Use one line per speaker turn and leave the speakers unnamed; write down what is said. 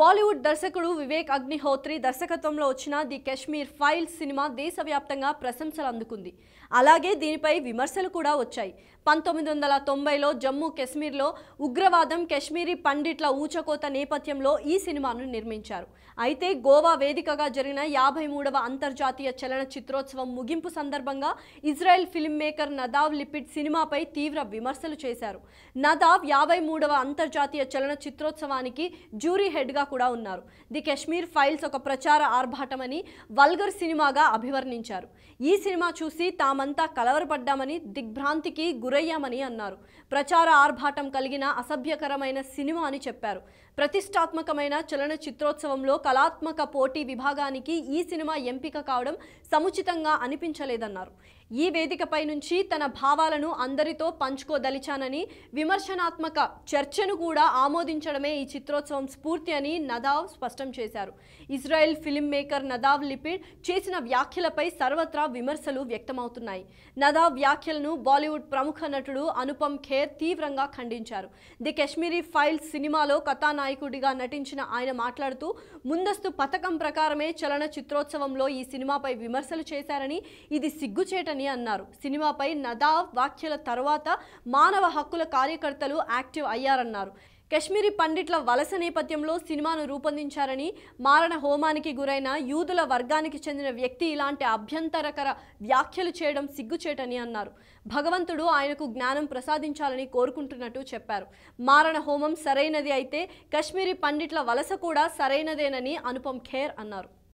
బాలీవుడ్ దర్శకుడు వివేక్ అగ్నిహోత్రి దర్శకత్వంలో వచ్చిన ది కాశ్మీర్ ఫైల్ సినిమా దేశవ్యాప్తంగా ప్రశంసలు అందుకుంది అలాగే దీనిపై విమర్శలు కూడా వచ్చాయి పంతొమ్మిది వందల తొంభైలో జమ్మూ కాశ్మీర్లో ఉగ్రవాదం కాశ్మీరీ పండిట్ల ఊచకోత నేపథ్యంలో ఈ సినిమాను నిర్మించారు అయితే గోవా వేదికగా జరిగిన యాభై మూడవ అంతర్జాతీయ చలన చిత్రోత్సవం ముగింపు సందర్భంగా Israel film maker Nadav Lapid సినిమాపై తీవ్ర విమర్శలు చేశారు నదావ్ యాభై మూడవ అంతర్జాతీయ చలన చిత్రోత్సవానికి జ్యూరీ హెడ్గా కూడా ఉన్నారు ది కశ్మీర్ ఫైల్స్ ఒక ప్రచార ఆర్భాటమని వల్గర్ సినిమాగా అభివర్ణించారు ఈ సినిమా చూసి తామంతా కలవరపడ్డామని దిగ్భ్రాంతికి గురయ్యామని అన్నారు ప్రచార ఆర్భాటం కలిగిన అసభ్యకరమైన సినిమా అని చెప్పారు ప్రతిష్టాత్మకమైన చలన చిత్రోత్సవంలో కళాత్మక పోటీ విభాగానికి ఈ సినిమా ఎంపిక కావడం సముచితంగా అనిపించలేదన్నారు ఈ వేదికపై నుంచి తన భావాలను అందరితో పంచుకోదలిచానని విమర్శనాత్మక చర్చను కూడా ఆమోదించడమే ఈ చిత్రోత్సవం స్ఫూర్తి అని నదావ్ స్పష్టం చేశారు Israel film maker Nadav Lapid చేసిన వ్యాఖ్యలపై సర్వత్రా విమర్శలు వ్యక్తమవుతున్నాయి నదావ్ వ్యాఖ్యలను బాలీవుడ్ ప్రముఖ నటుడు అనుపమ్ ఖేర్ తీవ్రంగా ఖండించారు ది కశ్మీరీ ఫైల్స్ సినిమాలో కథానాయకుడిగా నటించిన ఆయన మాట్లాడుతూ ముందస్తు పథకం ప్రకారమే చలన చిత్రోత్సవంలో ఈ సినిమాపై విమర్శలు చేశారని ఇది సిగ్గుచేటని అన్నారు సినిమాపై నదావ్ వ్యాఖ్యల తర్వాత మానవ హక్కుల కార్యకర్తలు యాక్టివ్ అయ్యారన్నారు కశ్మీరీ పండిట్ల వలస నేపథ్యంలో సినిమాను రూపొందించారని మారణ హోమానికి గురైన యూదుల వర్గానికి చెందిన వ్యక్తి ఇలాంటి అభ్యంతరకర వ్యాఖ్యలు చేయడం సిగ్గుచేటని అన్నారు భగవంతుడు ఆయనకు జ్ఞానం ప్రసాదించాలని కోరుకుంటున్నట్టు చెప్పారు మారణ హోమం సరైనది అయితే కశ్మీరీ పండిట్ల వలస కూడా సరైనదేనని అనుపం ఖేర్ అన్నారు